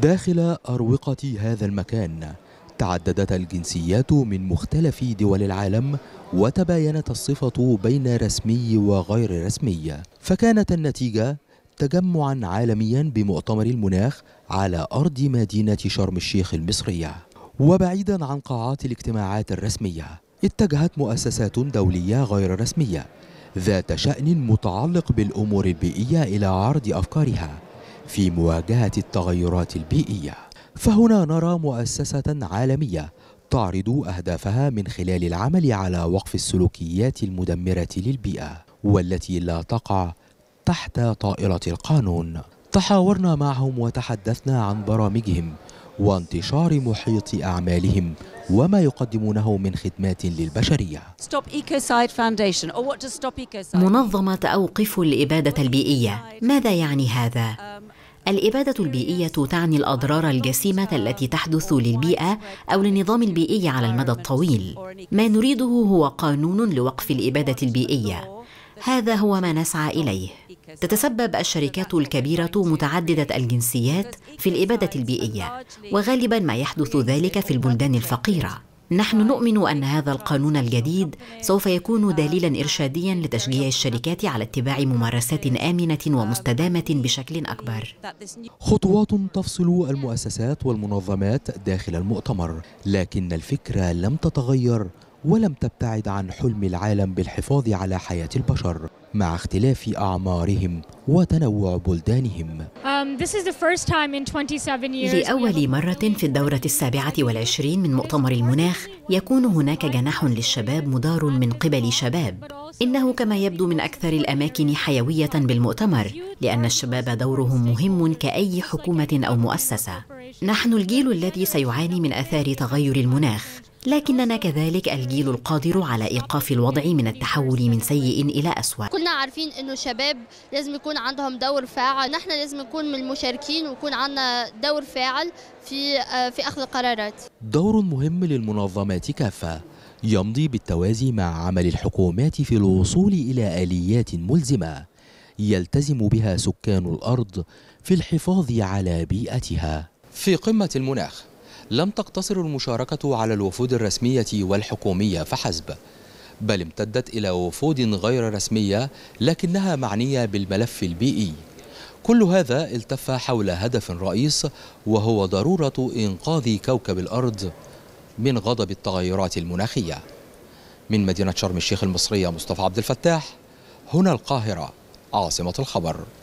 داخل أروقة هذا المكان تعددت الجنسيات من مختلف دول العالم وتباينت الصفة بين رسمي وغير رسمي فكانت النتيجة تجمعا عالميا بمؤتمر المناخ على أرض مدينة شرم الشيخ المصرية وبعيدا عن قاعات الاجتماعات الرسمية اتجهت مؤسسات دولية غير رسمية ذات شأن متعلق بالأمور البيئية إلى عرض أفكارها في مواجهة التغيرات البيئية فهنا نرى مؤسسة عالمية تعرض أهدافها من خلال العمل على وقف السلوكيات المدمرة للبيئة والتي لا تقع تحت طائرة القانون تحاورنا معهم وتحدثنا عن برامجهم وانتشار محيط أعمالهم وما يقدمونه من خدمات للبشرية منظمة أوقف الإبادة البيئية ماذا يعني هذا؟ الإبادة البيئية تعني الأضرار الجسيمة التي تحدث للبيئة أو للنظام البيئي على المدى الطويل. ما نريده هو قانون لوقف الإبادة البيئية. هذا هو ما نسعى إليه. تتسبب الشركات الكبيرة متعددة الجنسيات في الإبادة البيئية، وغالبا ما يحدث ذلك في البلدان الفقيرة. نحن نؤمن ان هذا القانون الجديد سوف يكون دليلا ارشاديا لتشجيع الشركات على اتباع ممارسات امنه ومستدامه بشكل اكبر خطوات تفصل المؤسسات والمنظمات داخل المؤتمر لكن الفكره لم تتغير ولم تبتعد عن حلم العالم بالحفاظ على حياه البشر مع اختلاف أعمارهم وتنوع بلدانهم um, لأول مرة في الدورة السابعة والعشرين من مؤتمر المناخ يكون هناك جناح للشباب مدار من قبل شباب إنه كما يبدو من أكثر الأماكن حيوية بالمؤتمر لأن الشباب دورهم مهم كأي حكومة أو مؤسسة نحن الجيل الذي سيعاني من آثار تغير المناخ لكننا كذلك الجيل القادر على ايقاف الوضع من التحول من سيء الى اسوا كنا عارفين انه شباب لازم يكون عندهم دور فاعل نحن لازم نكون من المشاركين ويكون عندنا دور فاعل في آه، في اخذ القرارات دور مهم للمنظمات كافه يمضي بالتوازي مع عمل الحكومات في الوصول الى اليات ملزمه يلتزم بها سكان الارض في الحفاظ على بيئتها في قمه المناخ لم تقتصر المشاركة على الوفود الرسمية والحكومية فحسب بل امتدت إلى وفود غير رسمية لكنها معنية بالملف البيئي كل هذا التف حول هدف رئيس وهو ضرورة إنقاذ كوكب الأرض من غضب التغيرات المناخية من مدينة شرم الشيخ المصرية مصطفى عبد الفتاح هنا القاهرة عاصمة الخبر